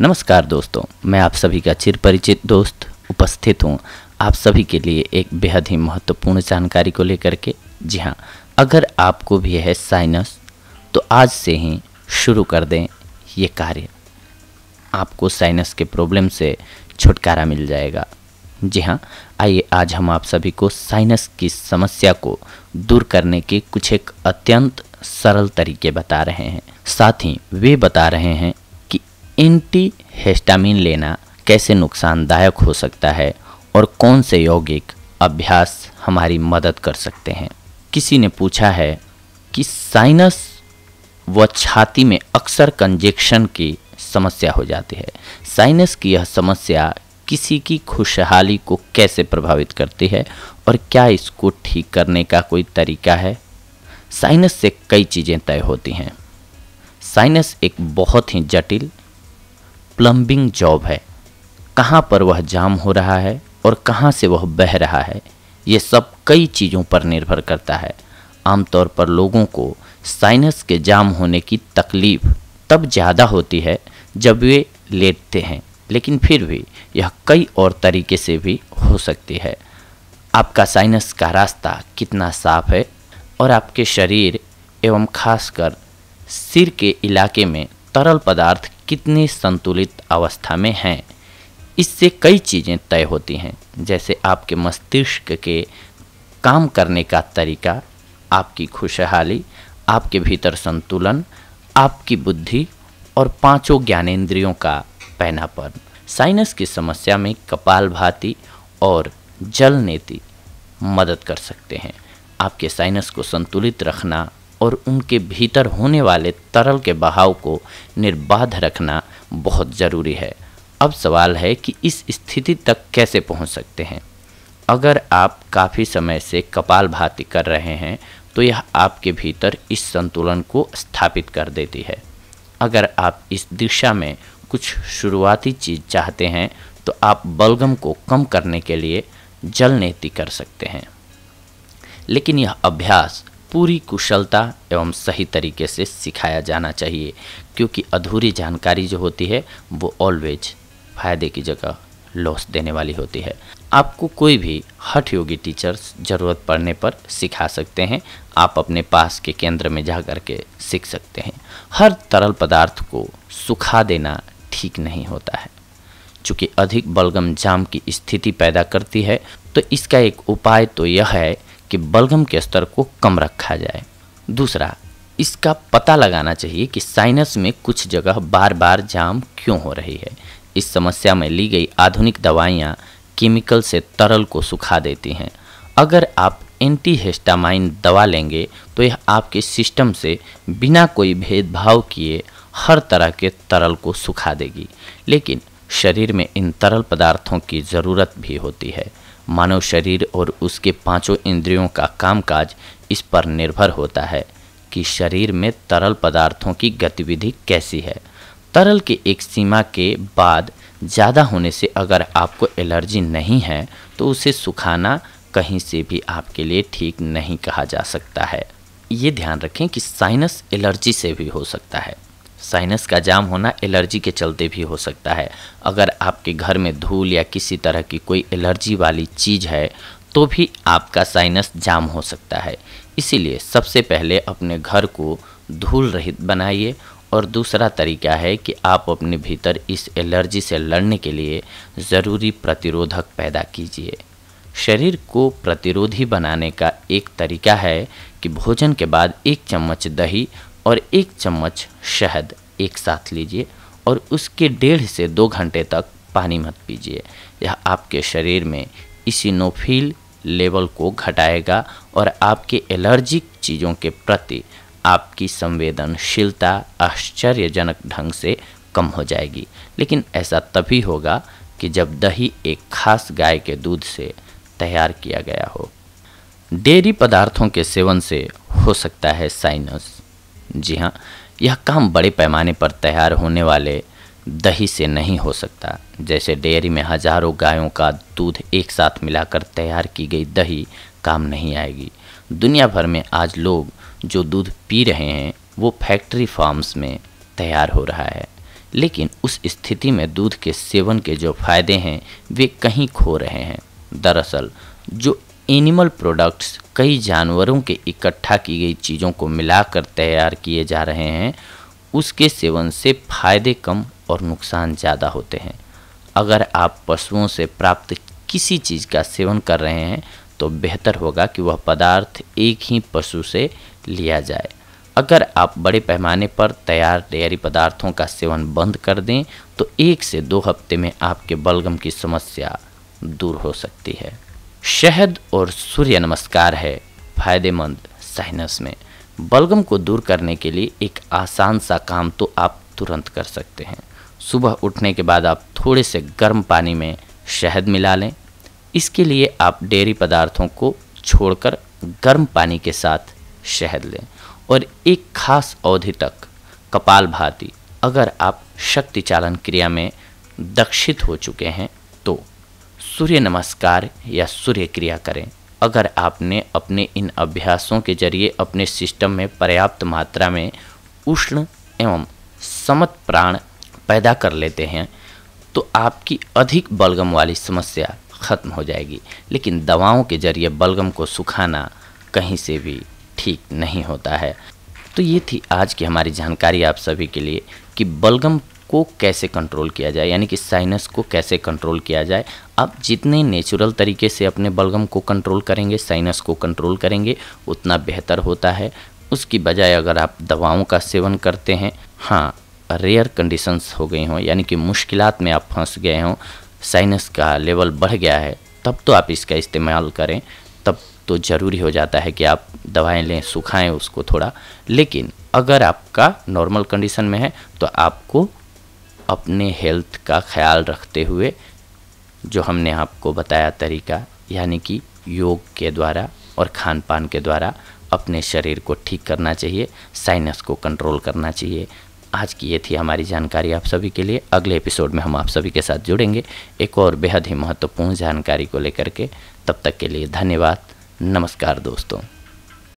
नमस्कार दोस्तों मैं आप सभी का चिर परिचित दोस्त उपस्थित हूँ आप सभी के लिए एक बेहद ही महत्वपूर्ण जानकारी को लेकर के जी हाँ अगर आपको भी है साइनस तो आज से ही शुरू कर दें ये कार्य आपको साइनस के प्रॉब्लम से छुटकारा मिल जाएगा जी हाँ आइए आज हम आप सभी को साइनस की समस्या को दूर करने के कुछ एक अत्यंत सरल तरीके बता रहे हैं साथ ही वे बता रहे हैं एंटी हेस्टामिन लेना कैसे नुकसानदायक हो सकता है और कौन से यौगिक अभ्यास हमारी मदद कर सकते हैं किसी ने पूछा है कि साइनस व छाती में अक्सर कंजेक्शन की समस्या हो जाती है साइनस की यह समस्या किसी की खुशहाली को कैसे प्रभावित करती है और क्या इसको ठीक करने का कोई तरीका है साइनस से कई चीज़ें तय होती हैं साइनस एक बहुत ही जटिल प्लम्बिंग जॉब है कहाँ पर वह जाम हो रहा है और कहाँ से वह बह रहा है ये सब कई चीज़ों पर निर्भर करता है आमतौर पर लोगों को साइनस के जाम होने की तकलीफ तब ज़्यादा होती है जब वे लेटते हैं लेकिन फिर भी यह कई और तरीके से भी हो सकती है आपका साइनस का रास्ता कितना साफ है और आपके शरीर एवं खासकर सिर के इलाके में तरल पदार्थ कितने संतुलित अवस्था में हैं इससे कई चीज़ें तय होती हैं जैसे आपके मस्तिष्क के काम करने का तरीका आपकी खुशहाली आपके भीतर संतुलन आपकी बुद्धि और पांचों ज्ञानेंद्रियों का पहनापन साइनस की समस्या में कपाल भाती और जल नेति मदद कर सकते हैं आपके साइनस को संतुलित रखना और उनके भीतर होने वाले तरल के बहाव को निर्बाध रखना बहुत ज़रूरी है अब सवाल है कि इस स्थिति तक कैसे पहुंच सकते हैं अगर आप काफ़ी समय से कपाल भाती कर रहे हैं तो यह आपके भीतर इस संतुलन को स्थापित कर देती है अगर आप इस दिशा में कुछ शुरुआती चीज़ चाहते हैं तो आप बलगम को कम करने के लिए जल नेति कर सकते हैं लेकिन यह अभ्यास पूरी कुशलता एवं सही तरीके से सिखाया जाना चाहिए क्योंकि अधूरी जानकारी जो होती है वो ऑलवेज फायदे की जगह लॉस देने वाली होती है आपको कोई भी हठ योगी टीचर्स ज़रूरत पड़ने पर सिखा सकते हैं आप अपने पास के केंद्र में जा कर के सीख सकते हैं हर तरल पदार्थ को सुखा देना ठीक नहीं होता है चूँकि अधिक बलगम जाम की स्थिति पैदा करती है तो इसका एक उपाय तो यह है कि बलगम के स्तर को कम रखा जाए दूसरा इसका पता लगाना चाहिए कि साइनस में कुछ जगह बार बार जाम क्यों हो रही है इस समस्या में ली गई आधुनिक दवाइयाँ केमिकल से तरल को सुखा देती हैं अगर आप एंटी हेस्टामाइन दवा लेंगे तो यह आपके सिस्टम से बिना कोई भेदभाव किए हर तरह के तरल को सुखा देगी लेकिन शरीर में इन तरल पदार्थों की ज़रूरत भी होती है मानव शरीर और उसके पांचों इंद्रियों का कामकाज इस पर निर्भर होता है कि शरीर में तरल पदार्थों की गतिविधि कैसी है तरल के एक सीमा के बाद ज़्यादा होने से अगर आपको एलर्जी नहीं है तो उसे सुखाना कहीं से भी आपके लिए ठीक नहीं कहा जा सकता है ये ध्यान रखें कि साइनस एलर्जी से भी हो सकता है साइनस का जाम होना एलर्जी के चलते भी हो सकता है अगर आपके घर में धूल या किसी तरह की कोई एलर्जी वाली चीज़ है तो भी आपका साइनस जाम हो सकता है इसीलिए सबसे पहले अपने घर को धूल रहित बनाइए और दूसरा तरीका है कि आप अपने भीतर इस एलर्जी से लड़ने के लिए ज़रूरी प्रतिरोधक पैदा कीजिए शरीर को प्रतिरोधी बनाने का एक तरीका है कि भोजन के बाद एक चम्मच दही और एक चम्मच शहद एक साथ लीजिए और उसके डेढ़ से दो घंटे तक पानी मत पीजिए यह आपके शरीर में इसिनोफिल लेवल को घटाएगा और आपके एलर्जिक चीज़ों के प्रति आपकी संवेदनशीलता आश्चर्यजनक ढंग से कम हो जाएगी लेकिन ऐसा तभी होगा कि जब दही एक खास गाय के दूध से तैयार किया गया हो डेयरी पदार्थों के सेवन से हो सकता है साइनस जी हाँ यह काम बड़े पैमाने पर तैयार होने वाले दही से नहीं हो सकता जैसे डेयरी में हजारों गायों का दूध एक साथ मिलाकर तैयार की गई दही काम नहीं आएगी दुनिया भर में आज लोग जो दूध पी रहे हैं वो फैक्ट्री फार्म्स में तैयार हो रहा है लेकिन उस स्थिति में दूध के सेवन के जो फायदे हैं वे कहीं खो रहे हैं दरअसल जो एनिमल प्रोडक्ट्स कई जानवरों के इकट्ठा की गई चीज़ों को मिलाकर तैयार किए जा रहे हैं उसके सेवन से फायदे कम और नुकसान ज़्यादा होते हैं अगर आप पशुओं से प्राप्त किसी चीज़ का सेवन कर रहे हैं तो बेहतर होगा कि वह पदार्थ एक ही पशु से लिया जाए अगर आप बड़े पैमाने पर तैयार डेयरी पदार्थों का सेवन बंद कर दें तो एक से दो हफ्ते में आपके बलगम की समस्या दूर हो सकती है शहद और सूर्य नमस्कार है फायदेमंद साइनस में बलगम को दूर करने के लिए एक आसान सा काम तो आप तुरंत कर सकते हैं सुबह उठने के बाद आप थोड़े से गर्म पानी में शहद मिला लें इसके लिए आप डेयरी पदार्थों को छोड़कर गर्म पानी के साथ शहद लें और एक खास अवधि तक कपाल भाती अगर आप शक्ति चालन क्रिया में दक्षित हो चुके हैं तो सूर्य नमस्कार या सूर्य क्रिया करें अगर आपने अपने इन अभ्यासों के जरिए अपने सिस्टम में पर्याप्त मात्रा में उष्ण एवं समत प्राण पैदा कर लेते हैं तो आपकी अधिक बलगम वाली समस्या ख़त्म हो जाएगी लेकिन दवाओं के जरिए बलगम को सुखाना कहीं से भी ठीक नहीं होता है तो ये थी आज की हमारी जानकारी आप सभी के लिए कि बलगम को कैसे कंट्रोल किया जाए यानी कि साइनस को कैसे कंट्रोल किया जाए आप जितने नेचुरल तरीके से अपने बलगम को कंट्रोल करेंगे साइनस को कंट्रोल करेंगे उतना बेहतर होता है उसकी बजाय अगर आप दवाओं का सेवन करते हैं हाँ रेयर कंडीशंस हो गई हों यानी कि मुश्किल में आप फंस गए हों साइनस का लेवल बढ़ गया है तब तो आप इसका इस्तेमाल करें तब तो ज़रूरी हो जाता है कि आप दवाएं लें सुखाएं उसको थोड़ा लेकिन अगर आपका नॉर्मल कंडीशन में है तो आपको अपने हेल्थ का ख्याल रखते हुए जो हमने आपको बताया तरीका यानी कि योग के द्वारा और खान पान के द्वारा अपने शरीर को ठीक करना चाहिए साइनस को कंट्रोल करना चाहिए आज की ये थी हमारी जानकारी आप सभी के लिए अगले एपिसोड में हम आप सभी के साथ जुड़ेंगे एक और बेहद ही महत्वपूर्ण जानकारी को लेकर के तब तक के लिए धन्यवाद नमस्कार दोस्तों